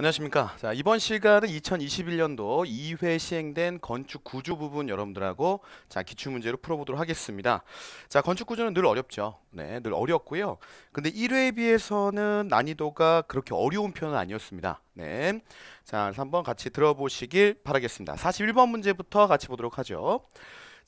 안녕하십니까. 자, 이번 시간은 2021년도 2회 시행된 건축 구조 부분 여러분들하고 자, 기출 문제로 풀어보도록 하겠습니다. 자, 건축 구조는 늘 어렵죠. 네, 늘 어렵고요. 근데 1회에 비해서는 난이도가 그렇게 어려운 편은 아니었습니다. 네. 자, 그 한번 같이 들어보시길 바라겠습니다. 41번 문제부터 같이 보도록 하죠.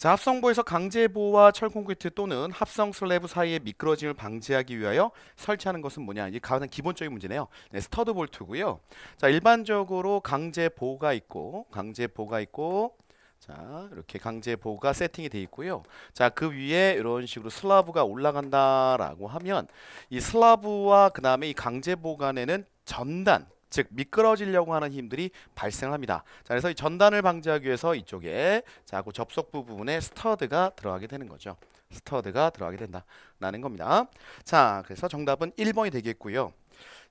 자, 합성부에서 강제보와 철콘크리트 또는 합성 슬래브 사이의 미끄러짐을 방지하기 위하여 설치하는 것은 뭐냐? 이게 가장 기본적인 문제네요. 네, 스터드 볼트고요. 자, 일반적으로 강제보가 있고 강제보가 있고 자, 이렇게 강제보가 세팅이 되어 있고요. 자, 그 위에 이런 식으로 슬라브가 올라간다라고 하면 이 슬라브와 그다음에 이 강제보 간에는 전단 즉 미끄러지려고 하는 힘들이 발생합니다. 자, 그래서 이 전단을 방지하기 위해서 이쪽에 자고 그 접속부 부분에 스터드가 들어가게 되는 거죠. 스터드가 들어가게 된다라는 겁니다. 자, 그래서 정답은 1번이 되겠고요.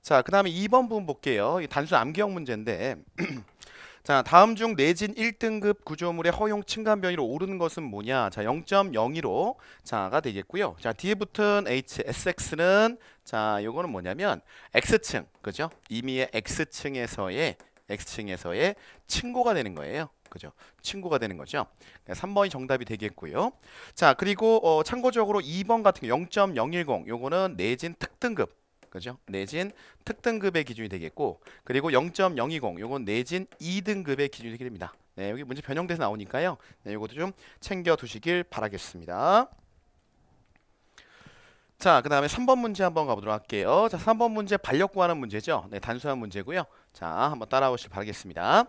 자, 그 다음에 2번 부분 볼게요. 단순 암기형 문제인데 자, 다음 중 내진 1등급 구조물의 허용 층간 변이로 오르는 것은 뭐냐? 자, 0.02로 자가 되겠고요. 자, 뒤에 붙은 HSX는 자, 요거는 뭐냐면 X층. 그죠? 이미의 X층에서의 X층에서의 친고가 되는 거예요. 그죠? 친구가 되는 거죠. 3번이 정답이 되겠고요. 자, 그리고 어, 참고적으로 2번 같은 경우 0.010 요거는 내진 특등급 그죠? 내진 특등급의 기준이 되겠고 그리고 0.020이건 내진 2등급의 기준이 되게 됩니다. 네, 여기 문제 변형돼서 나오니까요. 네, 이것도 좀 챙겨 두시길 바라겠습니다. 자, 그 다음에 3번 문제 한번 가보도록 할게요. 자, 3번 문제 반력 구하는 문제죠. 네, 단순한 문제고요. 자, 한번 따라오시길 바라겠습니다.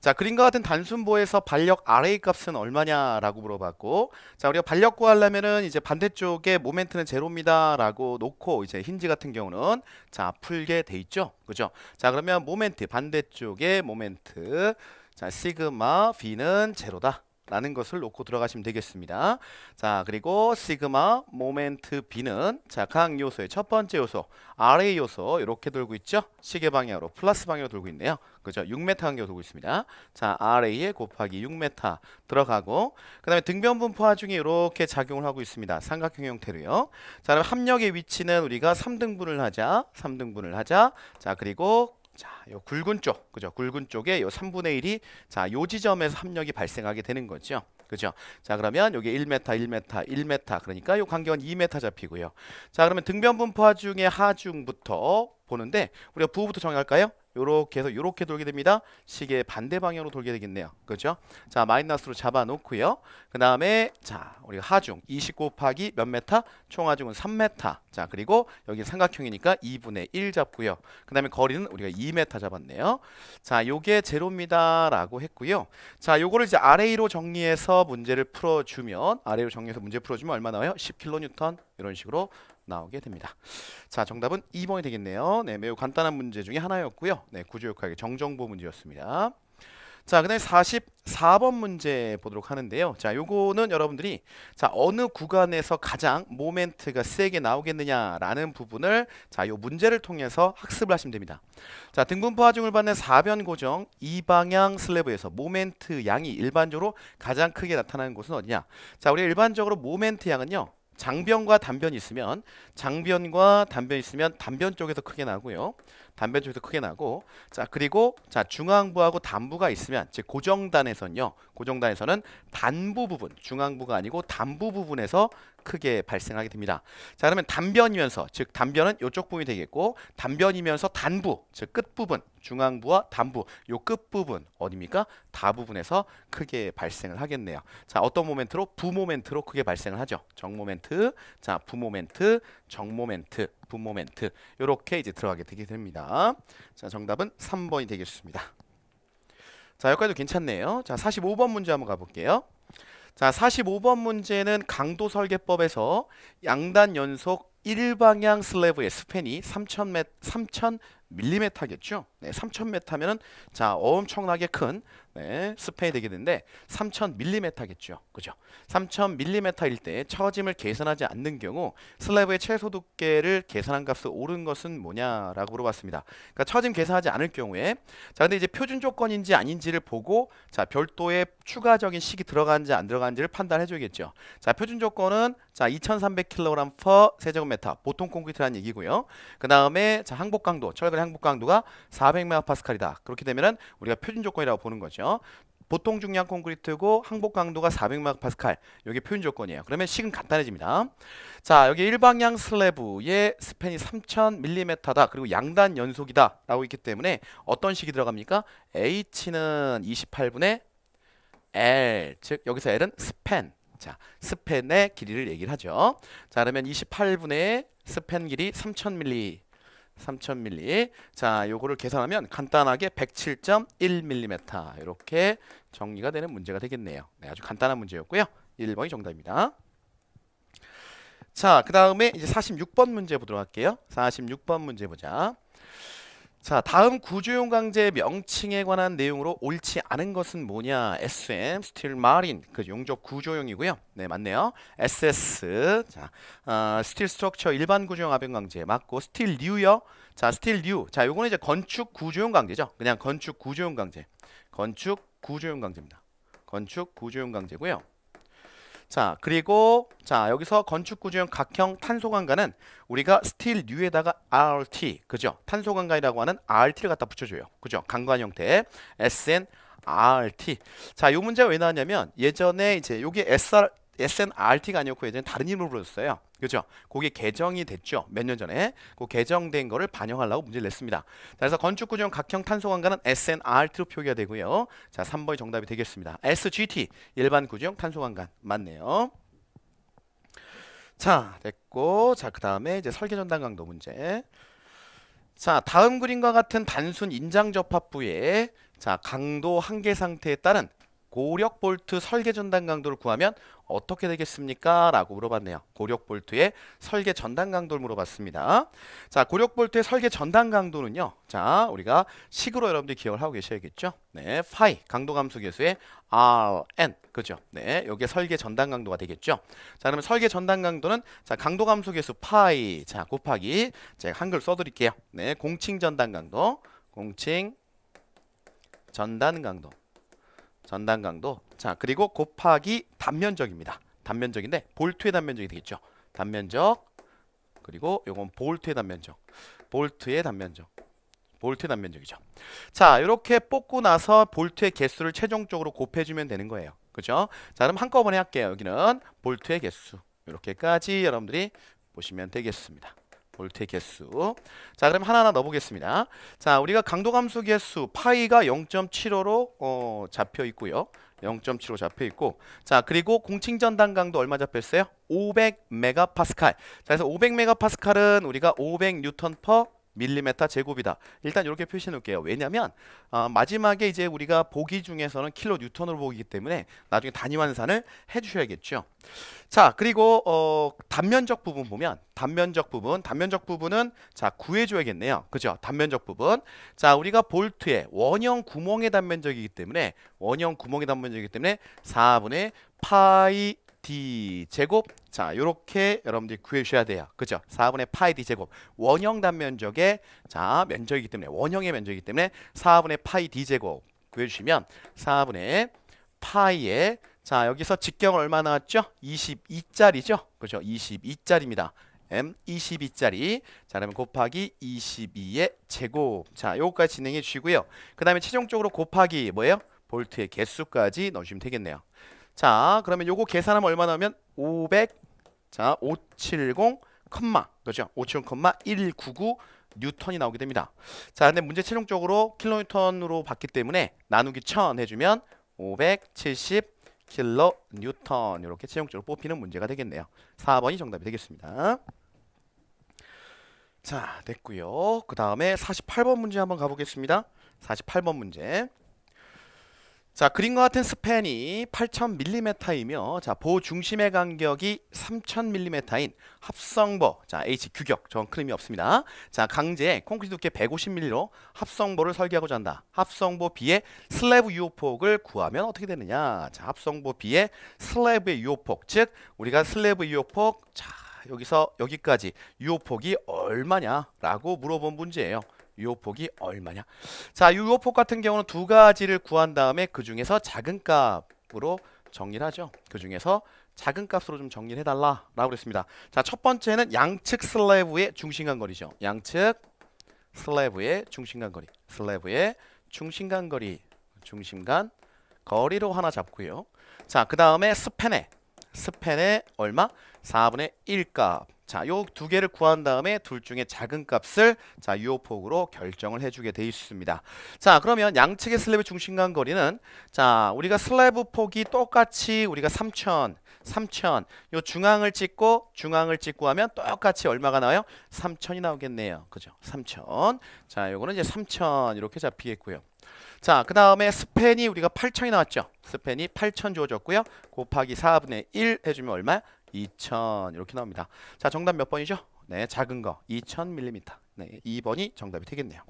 자, 그림과 같은 단순보에서 반력 RA 값은 얼마냐라고 물어봤고, 자, 우리가 반력 구하려면은 이제 반대쪽에 모멘트는 제로입니다라고 놓고 이제 힌지 같은 경우는 자, 풀게 돼 있죠. 그죠? 자, 그러면 모멘트, 반대쪽에 모멘트. 자, 시그마 V는 제로다. 라는 것을 놓고 들어가시면 되겠습니다. 자, 그리고 시그마 모멘트 B는 자, 각 요소의 첫 번째 요소, RA 요소 이렇게 돌고 있죠? 시계 방향으로 플러스 방향으로 돌고 있네요. 그죠? 6m 간격으로 돌고 있습니다. 자, RA에 곱하기 6m 들어가고 그다음에 등변 분포화 중에 이렇게 작용을 하고 있습니다. 삼각형 형태로요. 자, 그럼 합력의 위치는 우리가 3등분을 하자. 3등분을 하자. 자, 그리고 자, 요 굵은 쪽, 그죠? 굵은 쪽에 요 3분의 1이 자, 요 지점에서 합력이 발생하게 되는 거죠. 그죠? 자, 그러면 요게 1m, 1m, 1m 그러니까 요 간격은 2m 잡히고요. 자, 그러면 등변 분포 하중의 하중부터 보는데 우리가 부호부터 정할까요? 요렇게 해서 요렇게 돌게 됩니다. 시계 반대 방향으로 돌게 되겠네요. 그죠? 자, 마이너스로 잡아놓고요. 그 다음에 자, 우리가 하중 20 곱하기 몇 메타? 총하중은 3메타. 자, 그리고 여기 삼각형이니까 2분의 1 잡고요. 그 다음에 거리는 우리가 2메타 잡았네요. 자, 요게 제로입니다. 라고 했고요. 자, 요거를 이제 아래로 정리해서 문제를 풀어주면 아래로 정리해서 문제 풀어주면 얼마 나와요? 10kN 이런 식으로 나오게 됩니다. 자, 정답은 2번이 되겠네요. 네, 매우 간단한 문제 중에 하나였고요. 네, 구조역학의 정정보 문제였습니다. 자, 그다음에 44번 문제 보도록 하는데요. 자, 요거는 여러분들이 자, 어느 구간에서 가장 모멘트가 세게 나오겠느냐라는 부분을 자, 요 문제를 통해서 학습을 하시면 됩니다. 자, 등분포 하중을 받는 4변 고정 이방향 슬래브에서 모멘트 양이 일반적으로 가장 크게 나타나는 곳은 어디냐? 자, 우리 일반적으로 모멘트 양은요. 장변과 단변이 있으면 장변과 단변이 있으면 단변 쪽에서 크게 나고요. 단변 쪽에서 크게 나고 자 그리고 자 중앙부하고 단부가 있으면 즉 고정단에서는요 고정단에서는 단부 부분 중앙부가 아니고 단부 부분에서 크게 발생하게 됩니다. 자 그러면 단변이면서 즉 단변은 이쪽 부분이 되겠고 단변이면서 단부 즉 끝부분 중앙부와 단부 요 끝부분 어딥니까? 다 부분에서 크게 발생을 하겠네요. 자 어떤 모멘트로? 부모멘트로 크게 발생을 하죠. 정모멘트, 자 부모멘트, 정모멘트 높은 모멘트 이렇게 이제 들어가게 되게 됩니다. 자 정답은 3번이 되겠습니다. 자 여기까지도 괜찮네요. 자 45번 문제 한번 가볼게요. 자 45번 문제는 강도 설계법에서 양단 연속 1방향 슬래브의 스팬이 3,000m, 3,000 밀리메타겠죠. 네, 3000m면은 자 엄청나게 큰 네, 스팬이 되게 되는데 3000밀리메타겠죠. 그죠? 3000밀리메타일 때 처짐을 계산하지 않는 경우 슬래브의 최소 두께를 계산한 값을 오른 것은 뭐냐라고 물어봤습니다. 그러니까 처짐 계산하지 않을 경우에 자 근데 이제 표준 조건인지 아닌지를 보고 자 별도의 추가적인 식이 들어간지 안 들어간지를 판단해 줘야겠죠. 자 표준 조건은 자, 2,300kg per 세제곱미터. 보통 콘크리트라는 얘기고요. 그 다음에 자 항복 강도, 철근 항복 강도가 400MPa이다. 그렇게 되면은 우리가 표준 조건이라고 보는 거죠. 보통 중량 콘크리트고 항복 강도가 400MPa. 이게 표준 조건이에요. 그러면 식은 간단해집니다. 자, 여기 일방향 슬래브의 스팬이 3000mm다. 그리고 양단 연속이다. 라고 있기 때문에 어떤 식이 들어갑니까? H는 28분의 L. 즉 여기서 L은 스팬. 자, 스팬의 길이를 얘기를 하죠. 자, 그러면 28분의 스팬 길이 3000mm 3000mm. 자, 요거를 계산하면 간단하게 107.1mm 이렇게 정리가 되는 문제가 되겠네요. 네, 아주 간단한 문제였고요. 1번이 정답입니다. 자, 그 다음에 이제 46번 문제 보도록 할게요. 46번 문제 보자. 자 다음 구조용 강제 명칭에 관한 내용으로 옳지 않은 것은 뭐냐 SM 스틸 마린 그용적 구조용이고요 네 맞네요 SS 자 어, 스틸 스트럭처 일반 구조용 압연 강제 맞고 스틸 뉴요 자 스틸 뉴자 요거는 이제 건축 구조용 강제죠 그냥 건축 구조용 강제 건축 구조용 강제입니다 건축 구조용 강제고요 자 그리고 자 여기서 건축구조형 각형 탄소강가는 우리가 스틸 뉴에다가 RT 그죠 탄소강가이라고 하는 RT를 갖다 붙여줘요 그죠 강관 형태의 SN RT 자이 문제가 왜 나왔냐면 예전에 이제 여기 SR SNRT가 아니었고 예전에 다른 이름으로 불렀어요 그죠? 그게 개정이 됐죠. 몇 년 전에. 그 개정된 거를 반영하려고 문제를 냈습니다. 자, 그래서 건축구조형 각형 탄소관과는 SNRT로 표기가 되고요. 자, 3번이 정답이 되겠습니다. SGT 일반 구조형 탄소관관 맞네요. 자, 됐고. 자, 그다음에 이제 설계 전단 강도 문제. 자, 다음 그림과 같은 단순 인장 접합부에 자, 강도 한계 상태에 따른 고력 볼트 설계 전단 강도를 구하면 어떻게 되겠습니까? 라고 물어봤네요. 고력 볼트의 설계 전단 강도를 물어봤습니다. 자, 고력 볼트의 설계 전단 강도는요. 자, 우리가 식으로 여러분들이 기억을 하고 계셔야겠죠. 네, 파이 강도 감소 계수의 Rn 그죠? 네, 여기에 설계 전단 강도가 되겠죠. 자, 그러면 설계 전단 강도는 자, 강도 감소 계수 파이 자, 곱하기 제가 한글 써 드릴게요. 네, 공칭 전단 강도 공칭 전단 강도 전단 강도. 자, 그리고 곱하기 단면적입니다. 단면적인데 볼트의 단면적이 되겠죠. 단면적 그리고 요건 볼트의 단면적. 볼트의 단면적. 볼트 의 단면적이죠. 자, 이렇게 뽑고 나서 볼트의 개수를 최종적으로 곱해주면 되는 거예요. 그죠? 자, 그럼 한꺼번에 할게요. 여기는 볼트의 개수. 이렇게까지 여러분들이 보시면 되겠습니다. 볼트의 개수. 자, 그럼 하나하나 넣어보겠습니다. 자, 우리가 강도 감소 개수 파이가 0.75로 어, 잡혀 있고요. 0.75 잡혀 있고 자 그리고 공칭전 단강도 얼마 잡혔어요? 500 메가파스칼 자 그래서 500 메가파스칼은 우리가 500 뉴턴 퍼 밀리메타 제곱이다. 일단 이렇게 표시해 놓을게요. 왜냐면 하 어, 마지막에 이제 우리가 보기 중에서는 킬로 뉴턴으로 보기 때문에 나중에 단위 환산을 해 주셔야겠죠. 자, 그리고 어, 단면적 부분 보면 단면적 부분, 단면적 부분은 자, 구해 줘야겠네요. 그죠? 단면적 부분. 자, 우리가 볼트의 원형 구멍의 단면적이기 때문에 원형 구멍의 단면적이기 때문에 4분의 파이 d 제곱 자 요렇게 여러분들이 구해주셔야 돼요 그죠 4분의 파이 d 제곱 원형 단면적의 자 면적이기 때문에 원형의 면적이기 때문에 4분의 파이 d 제곱 구해주시면 4분의 파이의 자 여기서 직경 얼마 나왔죠 22짜리죠 그죠 22짜리입니다 m 22짜리 자 그러면 곱하기 22의 제곱 자 요거까지 진행해 주시고요 그 다음에 최종적으로 곱하기 뭐예요 볼트의 개수까지 넣어주시면 되겠네요 자, 그러면 요거 계산하면 얼마 나오면 500 자, 570 컴마. 그죠? 570 컴마 199 뉴턴이 나오게 됩니다. 자, 근데 문제 최종적으로 킬로뉴턴으로 봤기 때문에 나누기 1000 해주면 570 킬로 뉴턴 이렇게 최종적으로 뽑히는 문제가 되겠네요. 4번이 정답이 되겠습니다. 자, 됐고요. 그 다음에 48번 문제 한번 가보겠습니다. 48번 문제. 자 그림과 같은 스팬이 8000mm이며 자보 중심의 간격이 3000mm인 합성보 자 H 규격 전큰림이 없습니다 자 강제 콘크리트 두께 150mm로 합성보를 설계하고자 한다 합성보 B의 슬래브 유호폭을 구하면 어떻게 되느냐 자 합성보 B의 슬래브의 유호폭 즉 우리가 슬래브 유호폭 자 여기서 여기까지 유호폭이 얼마냐라고 물어본 문제예요 유효폭이 얼마냐 자 유효폭 같은 경우는 두 가지를 구한 다음에 그 중에서 작은 값으로 정리를 하죠 그 중에서 작은 값으로 좀 정리를 해달라 라고 했습니다자첫 번째는 양측 슬래브의 중심간거리죠 양측 슬래브의 중심간거리 슬래브의 중심간거리 중심간 거리로 하나 잡고요 자그 다음에 스팬의 스팬의 얼마? 4분의 1값 자, 요 두 개를 구한 다음에 둘 중에 작은 값을 자, 유효폭으로 결정을 해주게 돼 있습니다. 자, 그러면 양측의 슬래브 중심간 거리는 자, 우리가 슬래브 폭이 똑같이 우리가 3천, 3천, 요 중앙을 찍고 중앙을 찍고 하면 똑같이 얼마가 나와요? 3천이 나오겠네요. 그죠? 3천. 자, 요거는 이제 3천 이렇게 잡히겠고요. 자, 그 다음에 스팬이 우리가 8천이 나왔죠. 스팬이 8천 주어졌고요. 곱하기 4분의 1 해주면 얼마? 야2000 이렇게 나옵니다. 자, 정답 몇 번이죠? 네, 작은 거 2000mm. 네, 2번이 정답이 되겠네요.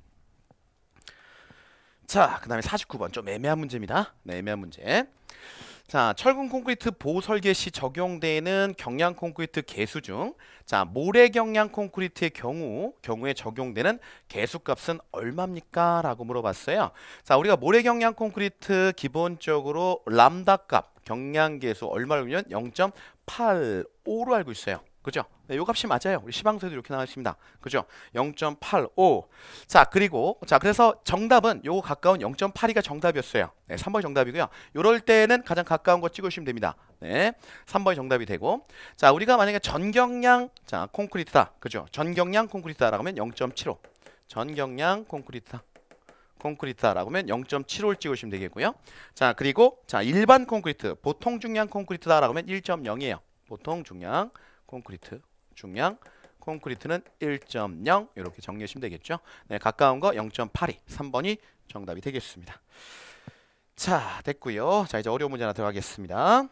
자, 그 다음에 49번 좀 애매한 문제입니다. 네, 애매한 문제. 자, 철근 콘크리트 보호 설계 시 적용되는 경량 콘크리트 개수 중, 자, 모래 경량 콘크리트의 경우, 경우에 적용되는 개수값은 얼마입니까? 라고 물어봤어요. 자, 우리가 모래 경량 콘크리트 기본적으로 람다 값, 경량계수 얼마로 보면 0.85로 알고 있어요. 그죠? 네, 요 값이 맞아요. 우리 시방서에도 이렇게 나왔습니다. 그죠? 0.85. 자, 그리고, 자, 그래서 정답은 요 가까운 0.82가 정답이었어요. 네, 3번이 정답이고요. 요럴 때는 가장 가까운 거 찍으시면 됩니다. 네, 3번이 정답이 되고. 자, 우리가 만약에 전경량, 자, 콘크리트다. 그죠? 전경량 콘크리트다라고 하면 0.75. 전경량 콘크리트다. 콘크리트다라고 하면 0.75를 찍으시면 되겠고요. 자, 그리고 자 일반 콘크리트, 보통 중량 콘크리트다라고 면 1.0이에요. 보통 중량 콘크리트, 중량 콘크리트는 1.0 이렇게 정리하시면 되겠죠. 네, 가까운 거 0.82, 3번이 정답이 되겠습니다. 자, 됐고요. 자, 이제 어려운 문제 하나 들어가겠습니다.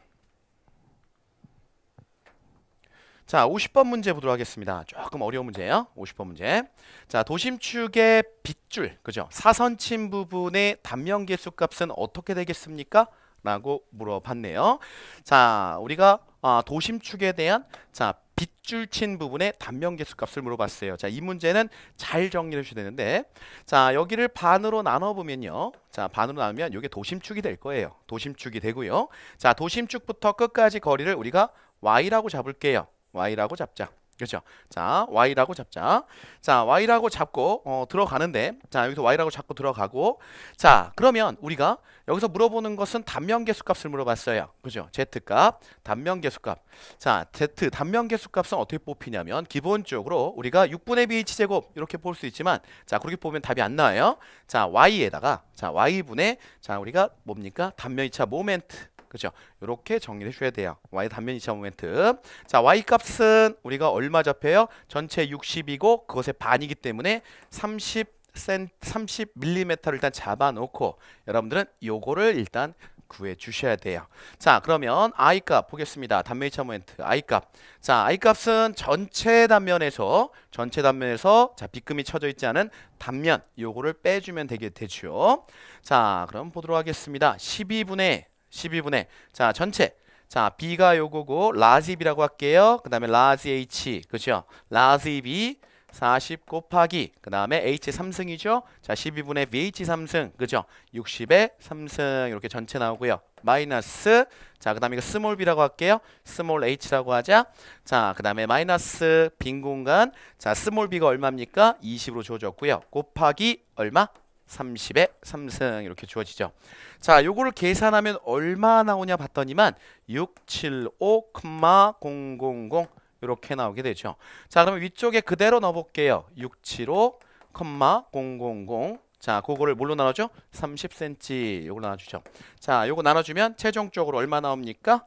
자, 50번 문제 보도록 하겠습니다. 조금 어려운 문제예요. 50번 문제. 자, 도심축의 빗줄, 그죠? 사선친 부분의 단면계수 값은 어떻게 되겠습니까? 라고 물어봤네요. 자, 우리가 아, 도심축에 대한 자 빗줄 친 부분의 단면계수 값을 물어봤어요. 자, 이 문제는 잘 정리를 해주셔야 되는데 자, 여기를 반으로 나눠보면요. 자, 반으로 나누면 이게 도심축이 될 거예요. 도심축이 되고요. 자, 도심축부터 끝까지 거리를 우리가 y라고 잡을게요. y라고 잡자. 그렇죠? 자, y라고 잡자. 자, y라고 잡고 어, 들어가는데 자, 여기서 y라고 잡고 들어가고 자, 그러면 우리가 여기서 물어보는 것은 단면 계수값을 물어봤어요. 그죠? 렇 z값, 단면 계수값 자, z 단면 계수값은 어떻게 뽑히냐면 기본적으로 우리가 6분의 b 치 제곱 이렇게 볼 수 있지만 자, 그렇게 보면 답이 안 나와요. 자, y에다가 자, y분의 자, 우리가 뭡니까? 단면 이차 모멘트 그죠? 이렇게 정리를 해줘야 돼요. y 단면 이차 모멘트. 자, y 값은 우리가 얼마 잡혀요? 전체 60이고 그것의 반이기 때문에 30 센, 30mm를 일단 잡아놓고 여러분들은 요거를 일단 구해 주셔야 돼요. 자, 그러면 i 값 보겠습니다. 단면 이차 모멘트 i 값. 자, i 값은 전체 단면에서 전체 단면에서 자, 빗금이 쳐져 있지 않은 단면 요거를 빼주면 되게 되죠. 자, 그럼 보도록 하겠습니다. 12분의 12분의 자 전체 자 B가 요거고 라지이라고 할게요. 그 다음에 라지 H 그죠? 라지 B 40 곱하기 그 다음에 H 3승이죠. 자 12분의 BH 3승 그죠? 60의 3승 이렇게 전체 나오고요. 마이너스 자 그 다음에 이거 스몰 B라고 할게요. 스몰 H라고 하자. 자 그 다음에 마이너스 빈 공간 자 스몰 B가 얼마입니까? 20으로 줘졌고요 곱하기 얼마? 3 0에 3승 이렇게 주어지죠. 자, 요거를 계산하면 얼마 나오냐 봤더니만 675,000 이렇게 나오게 되죠. 자, 그러면 위쪽에 그대로 넣어 볼게요. 675,000 자, 그거를 뭘로 나눠줘? 30cm 요걸 나눠주죠. 자, 요거 나눠주면 최종적으로 얼마 나옵니까?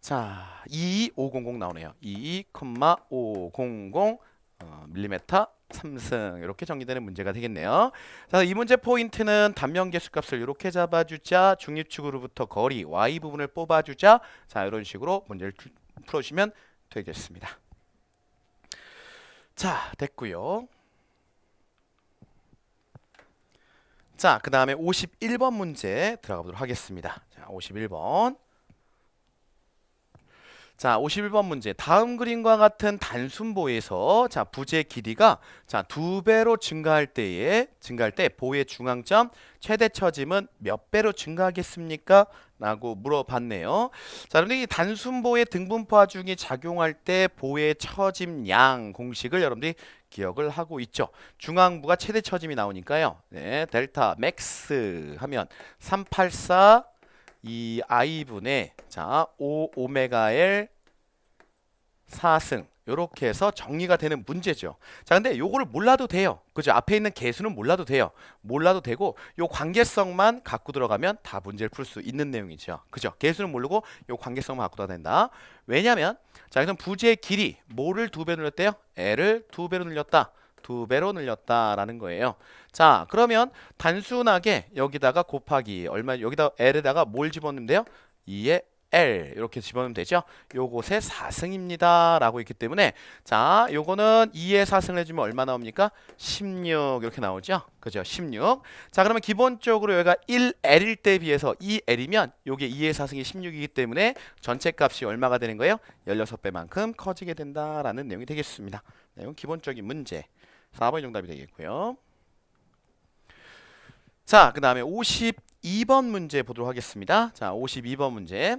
자, 22500 나오네요. 2,500 어, 밀리메타 삼성 이렇게 정리되는 문제가 되겠네요. 자, 이 문제 포인트는 단면 개수값을 이렇게 잡아주자 중립축으로부터 거리 y 부분을 뽑아주자 자 이런 식으로 문제를 풀어주시면 되겠습니다. 자 됐고요. 자, 그 다음에 51번 문제 들어가 보도록 하겠습니다. 자, 51번. 자, 51번 문제. 다음 그림과 같은 단순보에서 자, 부재 길이가 자, 두 배로 증가할 때에 증가할 때 보의 중앙점 최대 처짐은 몇 배로 증가하겠습니까? 라고 물어봤네요. 자, 여러분이 단순보의 등분파 중에 작용할 때 보의 처짐 양 공식을 여러분들이 기억을 하고 있죠. 중앙부가 최대 처짐이 나오니까요. 네, 델타 맥스 하면 384이 i분의 자5 오메가 L 4승 이렇게 해서 정리가 되는 문제죠. 자, 근데 요거를 몰라도 돼요. 그죠? 앞에 있는 개수는 몰라도 돼요. 몰라도 되고 요 관계성만 갖고 들어가면 다 문제를 풀 수 있는 내용이죠. 그죠? 개수는 모르고 요 관계성만 갖고 들어야 된다. 왜냐면 자, 그럼 부재의 길이 뭐를 두 배 늘렸대요? L을 두 배로 늘렸다. 두 배로 늘렸다라는 거예요. 자, 그러면 단순하게 여기다가 곱하기 얼마 여기다 l에다가 뭘 집어넣으면 돼요? 2에 L 이렇게 집어넣으면 되죠 요것의 4승입니다 라고 있기 때문에 자 요거는 2의 4승을 해주면 얼마 나옵니까 16 이렇게 나오죠 그죠 16자 그러면 기본적으로 여기가 1L일 때 비해서 2L이면 요게 2의 4승이 16이기 때문에 전체 값이 얼마가 되는 거예요 16배만큼 커지게 된다라는 내용이 되겠습니다 내용 기본적인 문제 4번이 정답이 되겠고요. 자, 그 다음에 52번 문제 보도록 하겠습니다. 자, 52번 문제.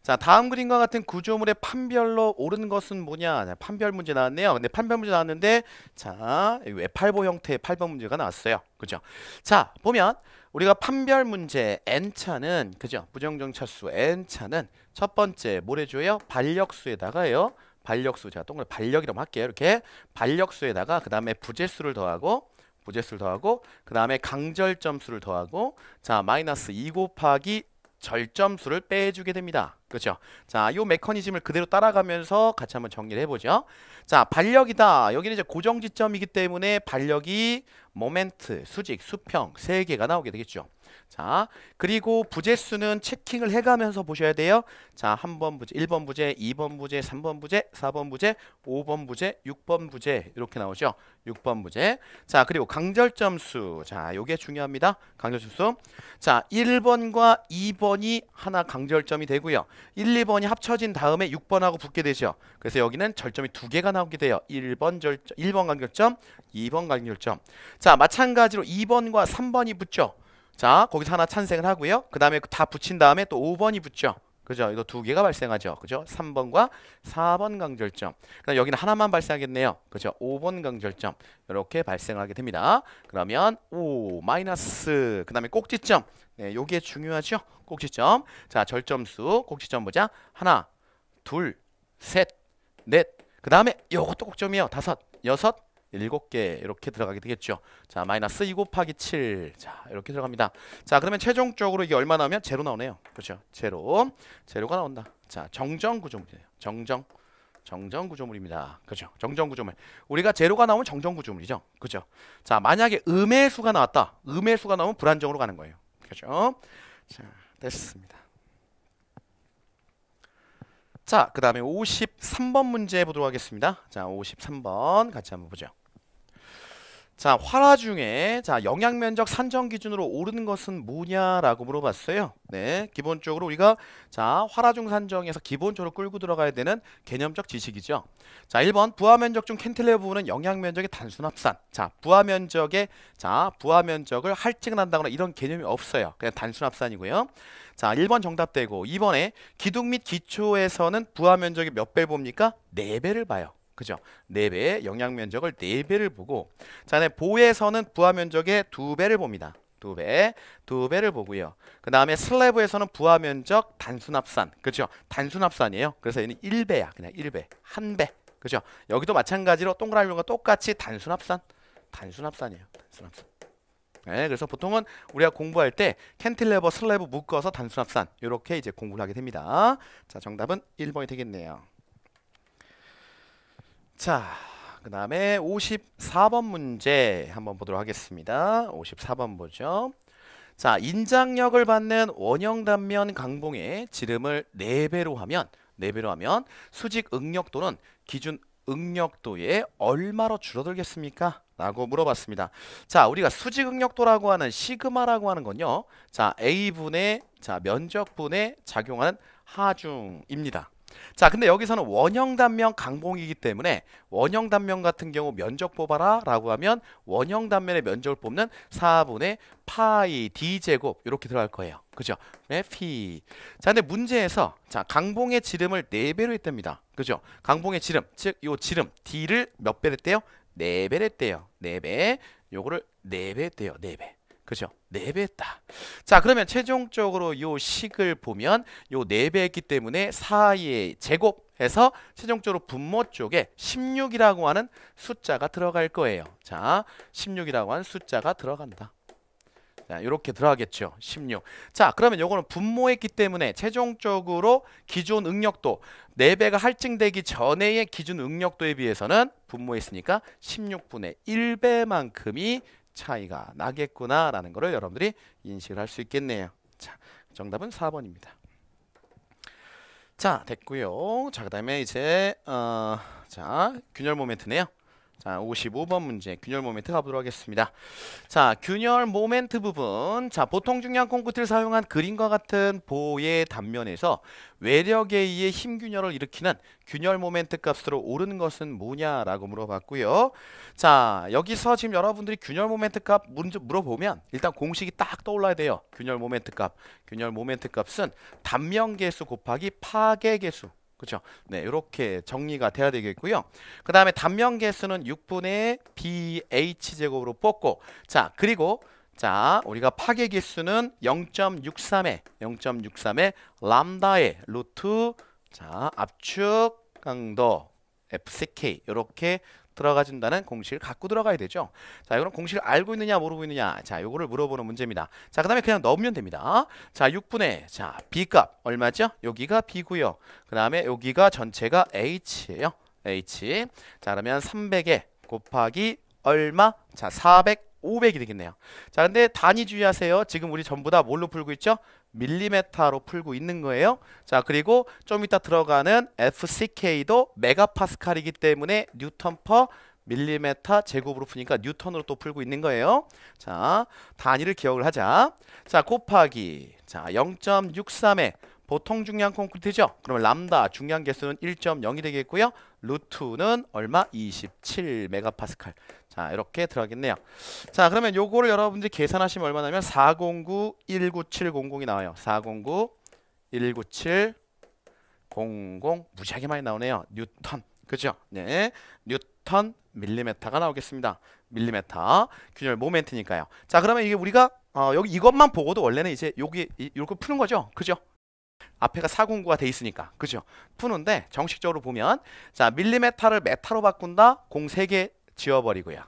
자, 다음 그림과 같은 구조물의 판별로 옳은 것은 뭐냐? 자, 판별 문제 나왔네요. 근데 판별 문제 나왔는데, 자, 외팔보 형태의 8번 문제가 나왔어요. 그죠? 자, 보면 우리가 판별 문제 n차는, 그죠? 부정정차수 n차는 첫 번째 뭘 해줘요? 반력수에다가요. 반력수 제 동그라 반력이라고 할게요. 이렇게 반력수에다가 그 다음에 부재수를 더하고 부재수를 더하고 그 다음에 강절점수를 더하고 자 마이너스 2 곱하기 절점수를 빼주게 됩니다. 그렇죠? 자, 요 메커니즘을 그대로 따라가면서 같이 한번 정리를 해보죠. 자, 반력이다. 여기는 이제 고정지점이기 때문에 반력이 모멘트, 수직, 수평 세 개가 나오게 되겠죠. 자, 그리고 부재수는 체킹을 해가면서 보셔야 돼요. 자, 한 번 부재, 1번 부재, 2번 부재, 3번 부재, 4번 부재, 5번 부재, 6번 부재 이렇게 나오죠. 6번 부재. 자, 그리고 강절점수. 자, 요게 중요합니다. 강절점수. 자, 1번과 2번이 하나 강절점이 되고요. 1, 2번이 합쳐진 다음에 6번하고 붙게 되죠. 그래서 여기는 절점이 두 개가 나오게 돼요. 1번 절점, 1번 강절점 2번 간결점. 자, 마찬가지로 2번과 3번이 붙죠. 자, 거기서 하나 찬생을 하고요. 그 다음에 다 붙인 다음에 또 5번이 붙죠. 그죠? 이거 두 개가 발생하죠. 그죠? 3번과 4번 강절점. 그다음 여기는 하나만 발생하겠네요. 그죠? 5번 강절점. 이렇게 발생하게 됩니다. 그러면 5 마이너스 그다음에 꼭지점. 네, 요게 중요하죠. 꼭지점. 자, 절점수 꼭지점 보자. 하나, 둘, 셋, 넷. 그다음에 요것도 꼭점이에요 다섯, 여섯, 일곱 개 이렇게 들어가게 되겠죠. 자, 마이너스 2 곱하기 7. 자, 이렇게 들어갑니다. 자, 그러면 최종적으로 이게 얼마 나오면 제로 나오네요. 그렇죠? 제로. 제로가 나온다. 자, 정정 구조물이에요. 정정 정정 구조물입니다. 그렇죠? 정정 구조물. 우리가 제로가 나오면 정정 구조물이죠. 그렇죠? 자, 만약에 음의 수가 나왔다. 음의 수가 나오면 불안정으로 가는 거예요. 그렇죠? 자, 됐습니다. 자, 그 다음에 53번 문제 보도록 하겠습니다. 자, 53번 같이 한번 보죠. 자, 화라 중에 자 영향 면적 산정 기준으로 오르 것은 뭐냐라고 물어봤어요. 네, 기본적으로 우리가 자 화라 중 산정에서 기본적으로 끌고 들어가야 되는 개념적 지식이죠. 자, 1번 부하 면적 중캔틀레버 부분은 영향 면적의 단순 합산. 자, 부하 면적에 자 부하 면적을 할증한다거나 이런 개념이 없어요. 그냥 단순 합산이고요. 자, 1번 정답되고 2번에 기둥 및 기초에서는 부하 면적이 몇 배 봅니까? 4배를 봐요. 그죠? 4배의 영향 면적을 4배를 보고 자, 네, 보에서는 부하 면적의 2배를 봅니다. 2배, 2배를 보고요. 그 다음에 슬래브에서는 부하 면적 단순 합산. 그죠? 단순 합산이에요. 그래서 얘는 1배야. 그냥 1배. 1배. 그죠? 여기도 마찬가지로 동그라미가 똑같이 단순 합산. 단순 합산이에요. 단순 합산. 네, 그래서 보통은 우리가 공부할 때 캔틸레버, 슬래브 묶어서 단순합산 이렇게 이제 공부를 하게 됩니다. 자, 정답은 1번이 되겠네요. 자, 그 다음에 54번 문제 한번 보도록 하겠습니다. 54번 보죠. 자, 인장력을 받는 원형 단면 강봉의 지름을 4배로 하면 4배로 하면 수직 응력 또는 기준 응력도에 얼마로 줄어들겠습니까? 라고 물어봤습니다. 자, 우리가 수직 응력도라고 하는 시그마라고 하는 건요. 자, A분의 자, 면적분에 작용하는 하중입니다. 자, 근데 여기서는 원형 단면 강봉이기 때문에 원형 단면 같은 경우 면적 뽑아라 라고 하면 원형 단면의 면적을 뽑는 4분의 파이 d 제곱 이렇게 들어갈 거예요. 그죠? 네, 피. 자, 근데 문제에서 자, 강봉의 지름을 4배로 했답니다. 그죠? 강봉의 지름, 즉요 지름 D를 몇 배를 떼요? 네배를 떼요. 네배 요거를 네 배 떼요. 네배 그죠? 네배했 다. 자, 그러면 최종적으로 요 식을 보면 요네배이기 때문에 4의 제곱해서 최종적으로 분모 쪽에 16이라고 하는 숫자가 들어갈 거예요. 자, 16이라고 하는 숫자가 들어간다. 이렇게 네, 들어가겠죠. 16. 자, 그러면 요거는 분모했기 때문에 최종적으로 기존 응력도 4배가 할증되기 전에의 기준 응력도에 비해서는 분모했으니까 16분의 1배만큼이 차이가 나겠구나라는 것을 여러분들이 인식을 할 수 있겠네요. 자, 그 정답은 4번입니다. 자, 됐고요. 자, 그다음에 이제 어, 자, 균열 모멘트네요. 자, 55번 문제 균열 모멘트 가보도록 하겠습니다. 자, 균열 모멘트 부분. 자, 보통 중량 콘크리트를 사용한 그림과 같은 보의 단면에서 외력에 의해 힘 균열을 일으키는 균열 모멘트 값으로 오르는 것은 뭐냐라고 물어봤고요. 자, 여기서 지금 여러분들이 균열 모멘트 값 물어보면 일단 공식이 딱 떠올라야 돼요. 균열 모멘트 값. 균열 모멘트 값은 단면 개수 곱하기 파괴 개수 그렇죠? 네, 이렇게 정리가 돼야 되겠고요. 그 다음에 단면 개수는 6분의 bh제곱으로 뽑고 자, 그리고 자, 우리가 파괴 개수는 0.63에 0.63에 람다의 루트 자, 압축 강도 fck 이렇게 들어가진다는 공식을 갖고 들어가야 되죠. 자, 이거 공식을 알고 있느냐 모르고 있느냐. 자, 요거를 물어보는 문제입니다. 자, 그다음에 그냥 넣으면 됩니다. 자, 6분의 자, B값 얼마죠? 여기가 B고요. 그다음에 여기가 전체가 H예요. H. 자, 그러면 300에 곱하기 얼마? 자, 400 500이 되겠네요. 자, 근데 단위 주의하세요. 지금 우리 전부 다 뭘로 풀고 있죠? 밀리메타로 풀고 있는 거예요. 자, 그리고 좀 이따 들어가는 FCK도 메가파스칼이기 때문에 뉴턴 퍼 밀리메타 제곱으로 푸니까 뉴턴으로 또 풀고 있는 거예요. 자, 단위를 기억을 하자. 자, 곱하기. 자, 0.63에 보통 중량 콘크리트죠? 그러면 람다 중량 개수는 1.0이 되겠고요. 루트는 얼마? 27 메가파스칼. 자, 이렇게 들어가겠네요. 자, 그러면 요거를 여러분들이 계산하시면 얼마냐면 409 19700이 나와요. 409 197 00 무지하게 많이 나오네요. 뉴턴. 그죠? 네. 뉴턴 밀리메타가 나오겠습니다. 밀리메타. 균열 모멘트니까요. 자, 그러면 이게 우리가 어, 여기 이것만 보고도 원래는 이제 여기 이렇게 푸는 거죠. 그죠? 앞에가 409가 돼 있으니까 그죠 푸는데 정식적으로 보면 자 밀리메타를 메타로 바꾼다 공 3개 지워버리고요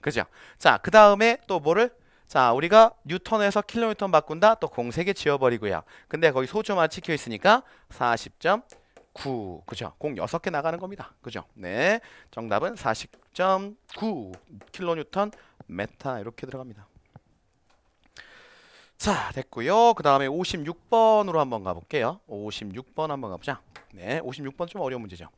그죠 자그 다음에 또 뭐를 자 우리가 뉴턴에서 킬로뉴턴 바꾼다 또 공 3개 지워버리고요 근데 거기 소주만 찍혀 있으니까 40.9 그죠 공 6개 나가는 겁니다 그죠 네 정답은 40.9 킬로뉴턴 메타 이렇게 들어갑니다 자 됐고요 그 다음에 56번으로 한번 가볼게요 56번 한번 가보자 네 56번 좀 어려운 문제죠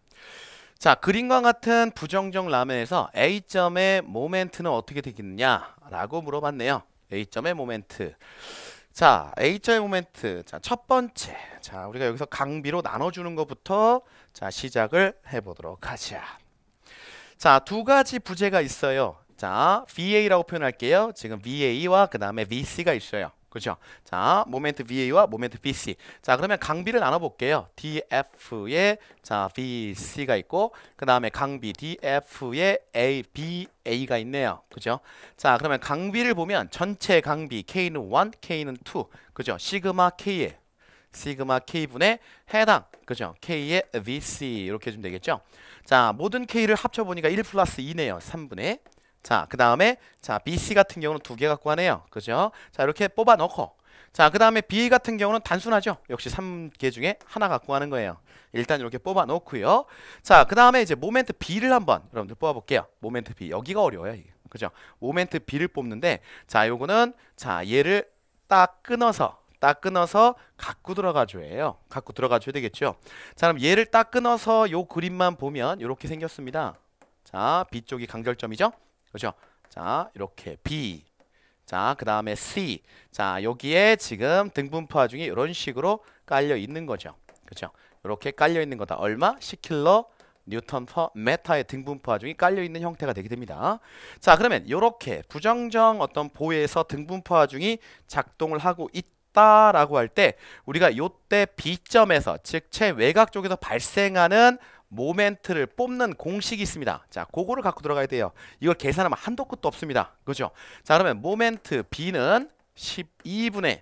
자 그림과 같은 부정적 라면에서 A점의 모멘트는 어떻게 되겠느냐 라고 물어봤네요 A점의 모멘트 자 A점의 모멘트 자 첫 번째 자 우리가 여기서 강비로 나눠주는 것부터 자 시작을 해보도록 하자 자 두 가지 부재가 있어요 자 VA라고 표현할게요 지금 VA와 그 다음에 VC가 있어요 그죠? 자, 모멘트 VA와 모멘트 BC. 자, 그러면 강비를 나눠 볼게요. DF에 자, BC가 있고 그다음에 강비 DF에 ABA가 있네요. 그죠? 자, 그러면 강비를 보면 전체 강비 K는 1, K는 2. 그죠? 시그마 k 의 시그마 K분의 해당 그죠? K의 VC 이렇게 해 주면 되겠죠? 자, 모든 K를 합쳐 보니까 1 플러스 2네요. 3분의 자, 그 다음에 자 BC 같은 경우는 두 개 갖고 하네요. 그죠? 자, 이렇게 뽑아 넣고 자, 그 다음에 B 같은 경우는 단순하죠. 역시 3개 중에 하나 갖고 하는 거예요. 일단 이렇게 뽑아 놓고요. 자, 그 다음에 이제 모멘트 B를 한번 여러분들 뽑아 볼게요. 모멘트 B. 여기가 어려워요. 이게. 그죠? 모멘트 B를 뽑는데 자, 요거는 자, 얘를 딱 끊어서 딱 끊어서 갖고 들어가 줘야해요 갖고 들어가 줘야 되겠죠. 자, 그럼 얘를 딱 끊어서 요 그림만 보면 이렇게 생겼습니다. 자, B쪽이 강절점이죠. 그렇죠? 자, 이렇게 B. 자, 그 다음에 C. 자, 여기에 지금 등분포화중에 이런 식으로 깔려 있는 거죠. 그렇죠? 이렇게 깔려 있는 거다. 얼마? 10킬러 뉴턴 퍼 메타의 등분포화중에 깔려 있는 형태가 되게 됩니다. 자, 그러면 이렇게 부정정 어떤 보에서 등분포화 중이 작동을 하고 있다. 라고 할 때 우리가 요때 B점에서 즉 최외곽 쪽에서 발생하는 모멘트를 뽑는 공식이 있습니다. 자, 그거를 갖고 들어가야 돼요. 이걸 계산하면 한도 끝도 없습니다. 그죠? 자, 그러면 모멘트 B는 12분의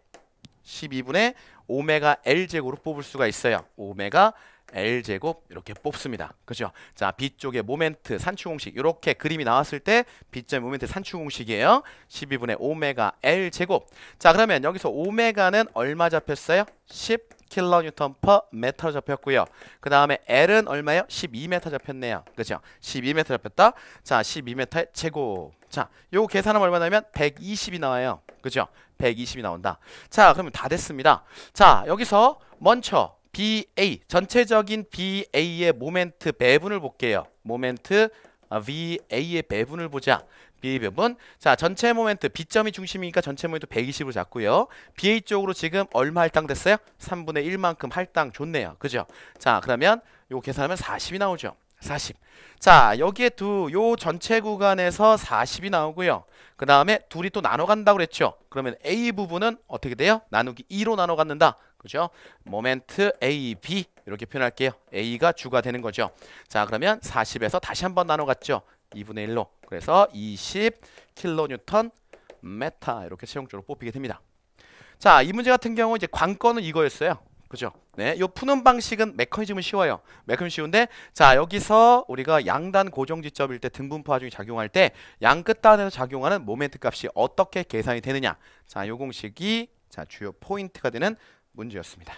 12분의 오메가 L제곱으로 뽑을 수가 있어요. 오메가 L제곱 이렇게 뽑습니다. 그죠? 자, B쪽에 모멘트 산출 공식 이렇게 그림이 나왔을 때 B점 모멘트 산출 공식이에요. 12분의 오메가 L제곱. 자, 그러면 여기서 오메가는 얼마 잡혔어요? 10 킬러뉴턴퍼 메타로 잡혔고요. 그 다음에 L은 얼마예요? 12m 잡혔네요. 그죠? 12m 잡혔다. 자, 12m의 제곱. 자, 요계산하 얼마 냐면 120이 나와요. 그죠? 120이 나온다. 자, 그러면 다 됐습니다. 자, 여기서 먼저 BA 전체적인 BA의 모멘트 배분을 볼게요. 모멘트 아, VA의 배분을 보자. 비읍은 자 전체 모멘트 B점이 중심이니까 전체 모멘트 120으로 잡고요. BA 쪽으로 지금 얼마 할당됐어요? 3분의 1만큼 할당 좋네요. 그죠? 자 그러면 요 계산하면 40이 나오죠. 40. 자 여기에 두요 전체 구간에서 40이 나오고요. 그 다음에 둘이 또 나눠 간다고 그랬죠. 그러면 A 부분은 어떻게 돼요? 나누기 2로 나눠 갖는다. 그죠? 모멘트 A, B 이렇게 표현할게요. A가 주가 되는 거죠. 자, 그러면 40에서 다시 한번 나눠 갔죠. 2분의 1로 그래서 20킬로뉴턴 메타 이렇게 채용적으로 뽑히게 됩니다. 자, 이 문제 같은 경우 이제 관건은 이거였어요. 그죠? 네, 요 푸는 방식은 메커니즘은 쉬워요. 메커니즘 쉬운데 자 여기서 우리가 양단 고정 지점일 때 등분파 와중에 작용할 때 양 끝단에서 작용하는 모멘트 값이 어떻게 계산이 되느냐. 자, 요 공식이 자 주요 포인트가 되는 문제였습니다.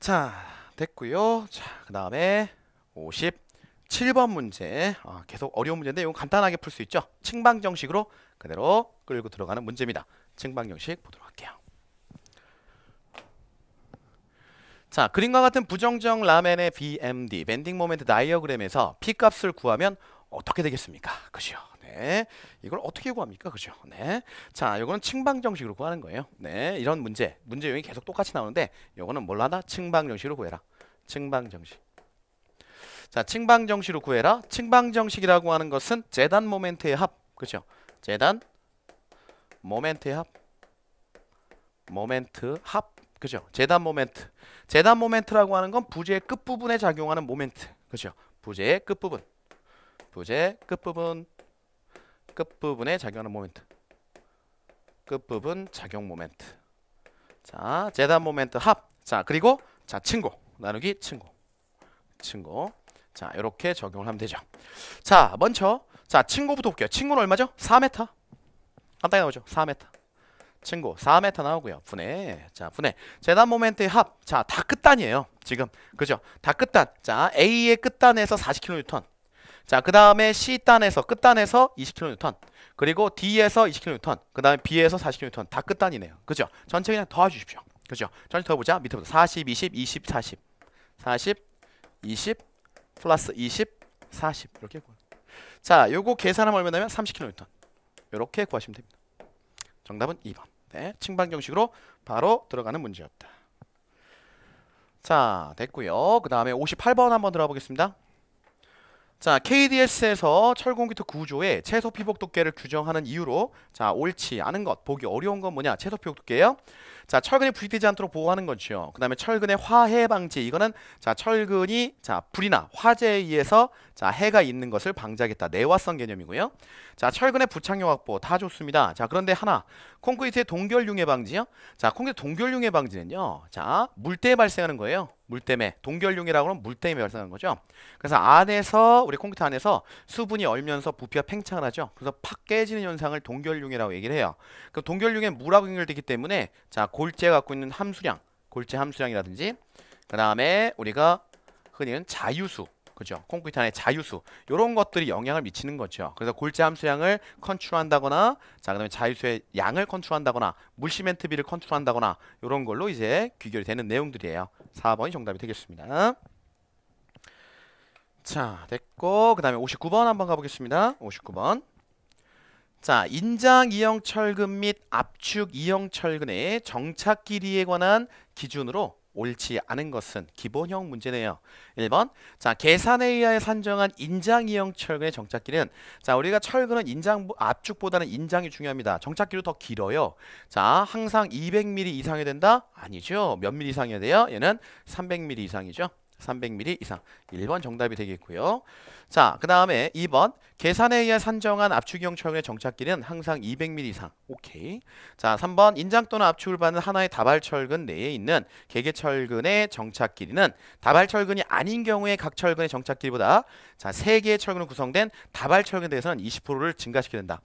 자, 됐고요. 자, 그 다음에 50. 7번 문제 아, 계속 어려운 문제인데 이건 간단하게 풀 수 있죠 층방 정식으로 그대로 끌고 들어가는 문제입니다 층방 정식 보도록 할게요 자 그림과 같은 부정적 라멘의 BMD 밴딩 모멘트 다이어그램에서 P값을 구하면 어떻게 되겠습니까? 그죠? 네. 이걸 어떻게 구합니까? 그죠? 네. 자, 이거는 층방 정식으로 구하는 거예요. 네. 이런 문제, 문제용이 계속 똑같이 나오는데 이거는 뭘로 하나? 층방 정식으로 구해라. 층방 정식. 자, 층방정식으로 구해라. 층방정식이라고 하는 것은 재단 모멘트의 합. 그렇죠? 재단 모멘트의 합. 모멘트 합. 그죠? 재단 모멘트. 재단 모멘트라고 하는 건 부재의 끝부분에 작용하는 모멘트. 그죠? 부재의 끝부분. 부재 끝부분. 끝부분에 작용하는 모멘트. 끝부분 작용 모멘트. 자, 재단 모멘트 합. 자, 그리고 자, 친고. 나누기 친고. 친구 자, 이렇게 적용을 하면 되죠. 자, 먼저 자, 친구부터 볼게요. 친구는 얼마죠? 4m. 간단히 나오죠. 4m. 친구 4m 나오고요. 분해. 자, 분해. 재단 모멘트의 합. 자, 다 끝단이에요. 지금. 그죠? 다 끝단. 자, A의 끝단에서 40kN. 자, 그 다음에 C단에서 끝단에서 20kN. 그리고 D에서 20kN. 그 다음에 B에서 40kN. 다 끝단이네요. 그죠? 전체 그냥 더해 주십시오. 그죠? 전체 더보자 밑에부터 40, 20, 20, 40. 40, 20, 플러스 20, 40 이렇게 구하. 자, 요거 계산하면 얼마냐면 30kN. 이렇게 구하시면 됩니다. 정답은 2번. 네, 층방 경식으로 바로 들어가는 문제였다. 자, 됐고요. 그 다음에 58번 한번 들어보겠습니다. 자, KDS에서 철공기토 구조의 채소 피복 두께를 규정하는 이유로 자, 옳지 않은 것, 보기 어려운 건 뭐냐? 채소 피복 두께예요. 자, 철근이 부딪히지 않도록 보호하는 거죠. 그다음에 철근의 화해 방지. 이거는 자, 철근이 자, 불이나 화재에 의해서 자, 해가 있는 것을 방지하겠다. 내화성 개념이고요. 자, 철근의 부착력 확보 다 좋습니다. 자, 그런데 하나. 콘크리트의 동결융해 방지요. 자, 콘크리트 동결융해 방지는요. 자, 물때 발생하는 거예요. 물때문에 동결융해라고 하면 물때문에 발생하는 거죠. 그래서 안에서 우리 콘크리트 안에서 수분이 얼면서 부피가 팽창을 하죠. 그래서 팍 깨지는 현상을 동결융해라고 얘기를 해요. 그동결융해 물하고 연결되기 때문에 자 골재 갖고 있는 함수량, 골재 함수량이라든지 그 다음에 우리가 흔히는 자유수 그죠? 콩크리트 안에 자유수 이런 것들이 영향을 미치는 거죠. 그래서 골재 함수량을 컨트롤한다거나 자 그다음에 자유수의 양을 컨트롤한다거나 물시멘트비를 컨트롤한다거나 이런 걸로 이제 귀결이 되는 내용들이에요. 4번이 정답이 되겠습니다. 자 됐고 그 다음에 59번 한번 가보겠습니다. 59번 자, 인장 이형 철근 및 압축 이형 철근의 정착 길이에 관한 기준으로 옳지 않은 것은 기본형 문제네요. 1번. 자, 계산에 의하여 산정한 인장 이형 철근의 정착길은 자, 우리가 철근은 인장 압축보다는 인장이 중요합니다. 정착길도 더 길어요. 자, 항상 200mm 이상이 된다? 아니죠. 몇 mm 이상이 돼요? 얘는 300mm 이상이죠. 300ml 이상 1번 정답이 되겠고요. 자, 그 다음에 2번 계산에 의해 산정한 압축형 철근의 정착길은 항상 200mm 이상 오케이. 자, 3번 인장 또는 압축을 받는 하나의 다발철근 내에 있는 개개철근의 정착길이는 다발철근이 아닌 경우에 각 철근의 정착길보다 자, 3개의 철근으로 구성된 다발철근에 대해서는 20%를 증가시켜야 된다.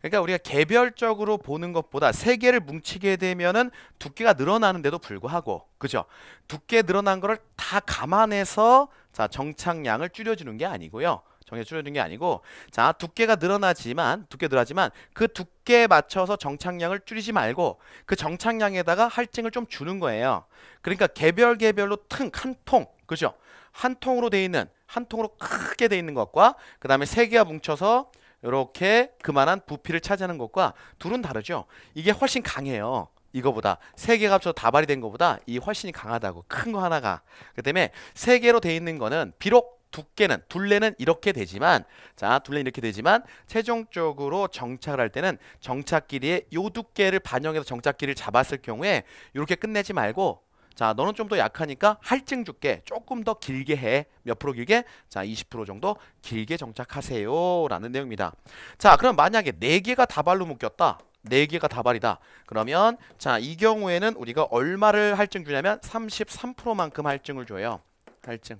그러니까 우리가 개별적으로 보는 것보다 3개를 뭉치게 되면은 두께가 늘어나는데도 불구하고 그죠? 두께 늘어난 거를 다 감아 감안해서 자 정착량을 줄여주는 게 아니고요. 정해 줄여는게 아니고 자 두께가 늘어나지만 두께 늘어나지만 그 두께에 맞춰서 정착량을 줄이지 말고 그 정착량에다가 할증을 좀 주는 거예요 그러니까 개별 개별로 큰한통 그죠 한 통으로 돼 있는 한 통으로 크게 돼 있는 것과 그 다음에 세 개가 뭉쳐서 이렇게 그만한 부피를 차지하는 것과 둘은 다르죠 이게 훨씬 강해요 이거보다 세 개가 합쳐 다 발이 된것보다이 훨씬 강하다고 큰 거 하나가 그 때문에 세 개로 돼 있는 거는 비록 두께는 둘레는 이렇게 되지만 자 둘레는 이렇게 되지만 최종적으로 정착을 할 때는 정착 길이의 요 두께를 반영해서 정착 길을 잡았을 경우에 이렇게 끝내지 말고 자 너는 좀 더 약하니까 할증 두께 조금 더 길게 해 몇 프로 길게 자 20% 정도 길게 정착하세요 라는 내용입니다 자 그럼 만약에 4개가 다발로 묶였다 4개가 다발이다. 그러면 자, 이 경우에는 우리가 얼마를 할증 주냐면 33%만큼 할증을 줘요. 할증.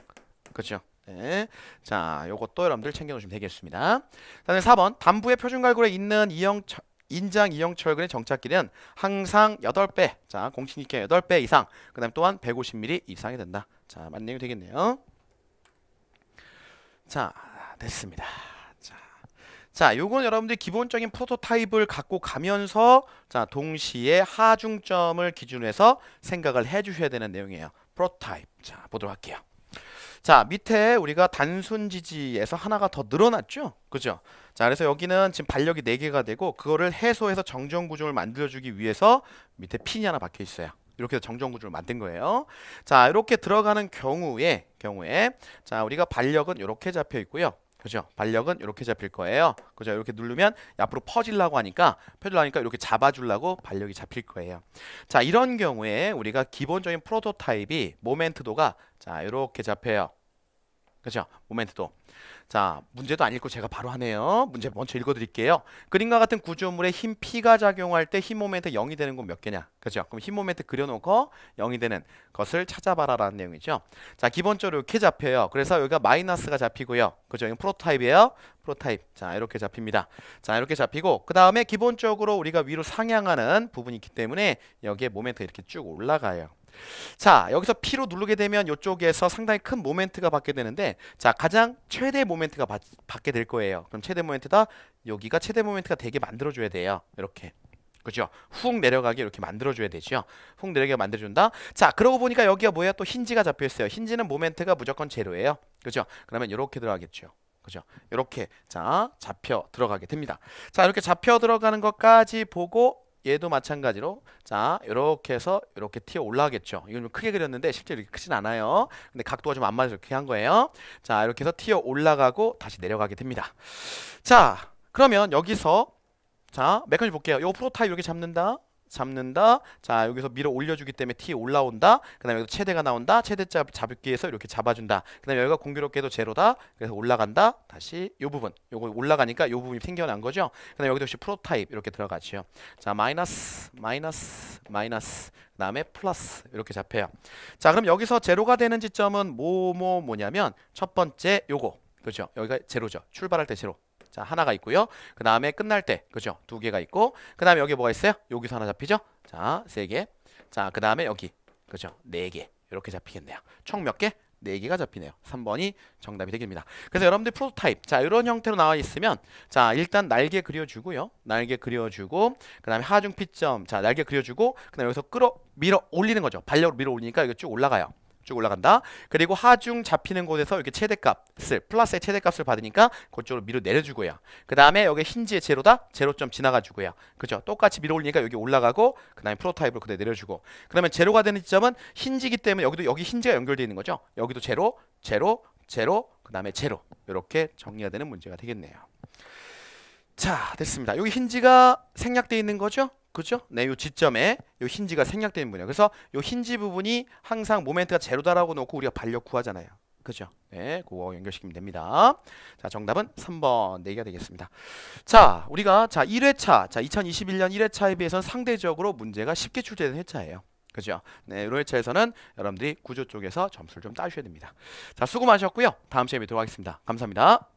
그렇죠? 네. 자, 요것도 여러분들 챙겨 놓으시면 되겠습니다. 다음에 4번. 담부의 표준 갈굴에 있는 이형 인장 이형철근의 정착길은 항상 8배, 자공식이께 8배 이상, 그 다음 또한 150mm 이상이 된다. 자, 맞는 내용 되겠네요. 자, 됐습니다. 자, 요건 여러분들이 기본적인 프로토타입을 갖고 가면서 자, 동시에 하중점을 기준으로 해서 생각을 해 주셔야 되는 내용이에요. 프로토타입. 자, 보도록 할게요. 자, 밑에 우리가 단순 지지에서 하나가 더 늘어났죠? 그죠? 자, 그래서 여기는 지금 반력이 4개가 되고 그거를 해소해서 정전 구조를 만들어 주기 위해서 밑에 핀이 하나 박혀 있어요. 이렇게 해서 정전 구조를 만든 거예요. 자, 이렇게 들어가는 경우에 경우에 자, 우리가 반력은 이렇게 잡혀 있고요. 그죠? 반력은 이렇게 잡힐 거예요. 그죠? 이렇게 누르면 앞으로 퍼질라고 하니까 퍼질하니까 이렇게 잡아주려고 반력이 잡힐 거예요. 자, 이런 경우에 우리가 기본적인 프로토타입이 모멘트도가 자, 이렇게 잡혀요. 그죠? 모멘트도. 자, 문제도 안 읽고 제가 바로 하네요. 문제 먼저 읽어드릴게요. 그림과 같은 구조물에 힘 P가 작용할 때 힘 모멘트 0이 되는 건 몇 개냐? 그죠? 그럼 힘 모멘트 그려놓고 0이 되는 것을 찾아봐라라는 내용이죠. 자, 기본적으로 이렇게 잡혀요. 그래서 여기가 마이너스가 잡히고요. 그죠? 이건 프로타입이에요. 프로타입. 자, 이렇게 잡힙니다. 자, 이렇게 잡히고 그 다음에 기본적으로 우리가 위로 상향하는 부분이 있기 때문에 여기에 모멘트 이렇게 쭉 올라가요. 자 여기서 P로 누르게 되면 이쪽에서 상당히 큰 모멘트가 받게 되는데 자 가장 최대 모멘트가 받, 받게 될 거예요 그럼 최대 모멘트다 여기가 최대 모멘트가 되게 만들어줘야 돼요 이렇게 그죠? 훅 내려가게 이렇게 만들어줘야 되죠. 훅 내려가게 만들어준다. 자, 그러고 보니까 여기가 뭐야? 또 힌지가 잡혀있어요. 힌지는 모멘트가 무조건 제로예요. 그죠? 그러면 이렇게 들어가겠죠. 그죠? 이렇게 자 잡혀 들어가게 됩니다. 자, 이렇게 잡혀 들어가는 것까지 보고 얘도 마찬가지로 자 이렇게 해서 이렇게 튀어 올라가겠죠 이건 좀 크게 그렸는데 실제 이렇게 크진 않아요 근데 각도가 좀 안 맞아서 이렇게 한 거예요 자 이렇게 해서 튀어 올라가고 다시 내려가게 됩니다 자 그러면 여기서 자메커니 볼게요 요 프로타입 이렇게 잡는다 잡는다. 자 여기서 밀어 올려주기 때문에 t 올라온다. 그다음에 여기서 최대가 나온다. 최대 잡 잡기에서 이렇게 잡아준다. 그다음에 여기가 공교롭게도 제로다. 그래서 올라간다. 다시 이 부분. 요거 올라가니까 요 부분이 생겨난 거죠. 그다음에 여기도 역시 프로타입 이렇게 들어가죠. 자 마이너스 마이너스 마이너스 그다음에 플러스 이렇게 잡혀요. 자 그럼 여기서 제로가 되는 지점은 뭐 뭐, 뭐냐면 첫 번째 요거 그죠? 여기가 제로죠. 출발할 때 제로. 자 하나가 있고요 그 다음에 끝날 때 그죠 두 개가 있고 그 다음에 여기 뭐가 있어요 여기서 하나 잡히죠 자세개자그 다음에 여기 그죠 네개 이렇게 잡히겠네요 총 몇 개? 4개가 잡히네요. 3번이 정답이 되겠습니다. 그래서 여러분들 프로토타입 자 이런 형태로 나와 있으면 자 일단 날개 그려주고요. 날개 그려주고 그 다음에 하중 피점 자 날개 그려주고 그 다음에 여기서 끌어 밀어 올리는 거죠. 반력으로 밀어 올리니까 이게 쭉 올라가요. 쭉 올라간다. 그리고 하중 잡히는 곳에서 이렇게 최대값을 플러스의 최대값을 받으니까 그쪽으로 밀어 내려주고요. 그 다음에 여기 힌지의 제로다. 제로점 지나가주고요. 그죠? 똑같이 밀어 올리니까 여기 올라가고 그 다음에 프로타입으로 그대 로 내려주고 그러면 제로가 되는 지점은 힌지기 때문에 여기도 여기 힌지가 연결되어 있는 거죠. 여기도 제로, 제로, 제로, 그 다음에 제로 이렇게 정리가 되는 문제가 되겠네요. 자 됐습니다. 여기 힌지가 생략되어 있는 거죠? 그렇죠? 네, 요 지점에 요 힌지가 생략된 부분이에요. 그래서 요 힌지 부분이 항상 모멘트가 제로다라고 놓고 우리가 반력 구하잖아요. 그죠? 네, 그거 연결시키면 됩니다. 자, 정답은 3번 내개가 되겠습니다. 자, 우리가 자 1회차, 자 2021년 1회차에 비해서는 상대적으로 문제가 쉽게 출제된 회차예요. 그죠? 네, 이런 회차에서는 여러분들이 구조 쪽에서 점수를 좀따셔야 됩니다. 자, 수고 많으셨고요. 다음 시간에 뵙도록 하겠습니다. 감사합니다.